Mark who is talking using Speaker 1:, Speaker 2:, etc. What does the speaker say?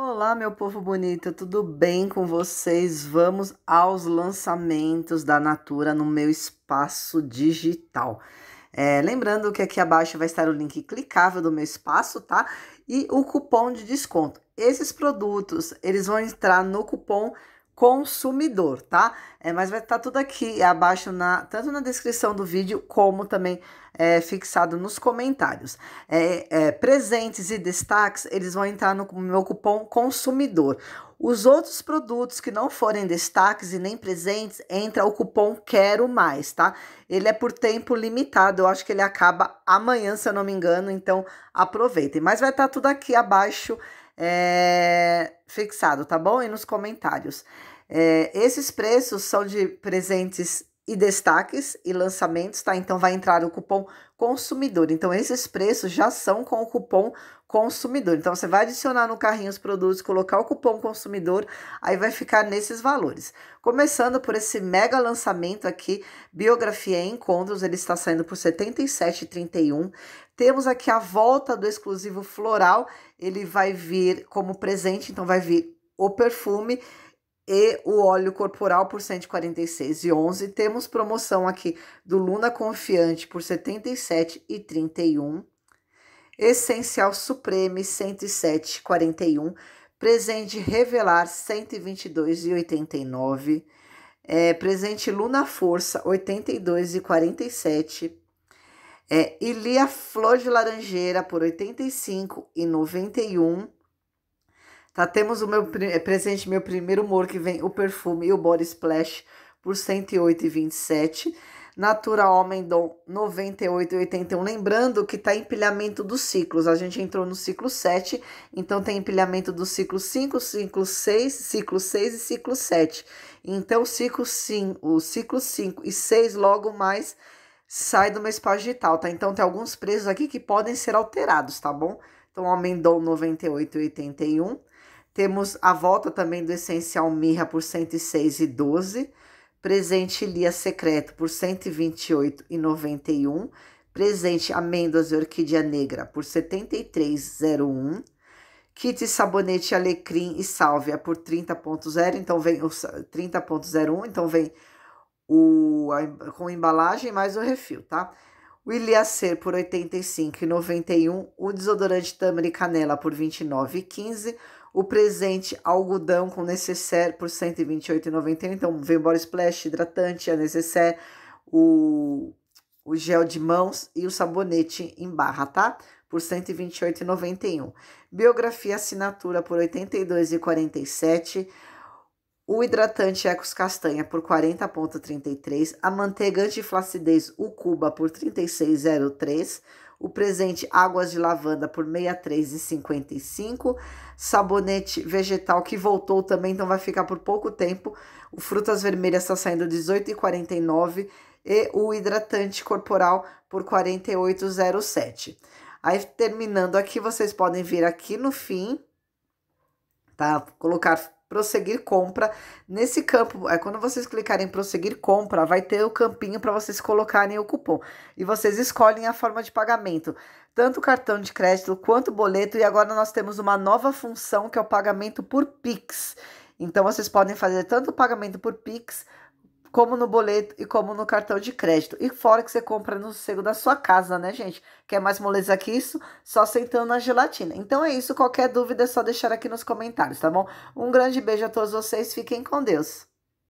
Speaker 1: Olá, meu povo bonito, tudo bem com vocês? Vamos aos lançamentos da Natura no meu espaço digital. É, lembrando que aqui abaixo vai estar o link clicável do meu espaço, tá? E o cupom de desconto. Esses produtos, eles vão entrar no cupom consumidor, tá? É, mas vai estar tá tudo aqui abaixo, na, tanto na descrição do vídeo, como também é, fixado nos comentários. É, é, presentes e destaques, eles vão entrar no meu cupom consumidor. Os outros produtos que não forem destaques e nem presentes, entra o cupom Quero Mais, tá? Ele é por tempo limitado, eu acho que ele acaba amanhã, se eu não me engano, então aproveitem. Mas vai estar tá tudo aqui abaixo, é fixado, tá bom? E nos comentários. É, esses preços são de presentes e destaques e lançamentos, tá? Então vai entrar o cupom consumidor. Então esses preços já são com o cupom consumidor. Então você vai adicionar no carrinho os produtos, colocar o cupom consumidor, aí vai ficar nesses valores. Começando por esse mega lançamento aqui, Biografia e Encontros, ele está saindo por R$ 77,31. Temos aqui a volta do exclusivo floral, ele vai vir como presente, então vai vir o perfume e o óleo corporal por 146,11. Temos promoção aqui do Luna Confiante por 77,31. Essencial Supreme 107,41. Presente Revelar 122,89. É, presente Luna Força 82,47. É, Ilia Flor de Laranjeira por 85,91. e Tá, temos o meu é presente, meu primeiro humor, que vem o perfume e o body splash por R$ 108,27. Natura Homem Dom 98,81. Lembrando que tá empilhamento dos ciclos. A gente entrou no ciclo 7, então tem empilhamento do ciclo 5, ciclo 6, ciclo 6 e ciclo 7. Então, ciclo 5, o ciclo 5 e 6 logo mais sai do meu espaço digital, tá? Então tem alguns preços aqui que podem ser alterados, tá bom? Então, Homem Dom 98,81. Temos a volta também do essencial mirra por 106,12, presente lia secreto por 128,91, presente amêndoas e orquídea negra por 73,01. Kit sabonete alecrim e sálvia por 30.0, então vem o 30.01, então vem o a, com embalagem mais o refil, tá? O Iliacer por 85,91, o desodorante tamar e canela por 29,15, o presente algodão com necessaire por 128,91. Então, vem embora splash, hidratante, a necessaire, o, o gel de mãos e o sabonete em barra, tá? Por 128,91. Biografia assinatura por 82,47 o hidratante Ecos Castanha por 40,33, a manteiga antiflacidez U Cuba por 36,03, o presente Águas de Lavanda por 63,55, sabonete vegetal que voltou também, então vai ficar por pouco tempo, o Frutas Vermelhas está saindo 18,49 e o hidratante corporal por 48,07. Aí terminando aqui, vocês podem vir aqui no fim, tá? Colocar prosseguir compra. Nesse campo, é quando vocês clicarem prosseguir compra, vai ter o campinho para vocês colocarem o cupom. E vocês escolhem a forma de pagamento, tanto cartão de crédito quanto boleto. E agora nós temos uma nova função que é o pagamento por Pix. Então vocês podem fazer tanto o pagamento por Pix como no boleto e como no cartão de crédito. E fora que você compra no sossego da sua casa, né, gente? Quer mais moleza que isso? Só sentando na gelatina. Então é isso. Qualquer dúvida é só deixar aqui nos comentários, tá bom? Um grande beijo a todos vocês. Fiquem com Deus.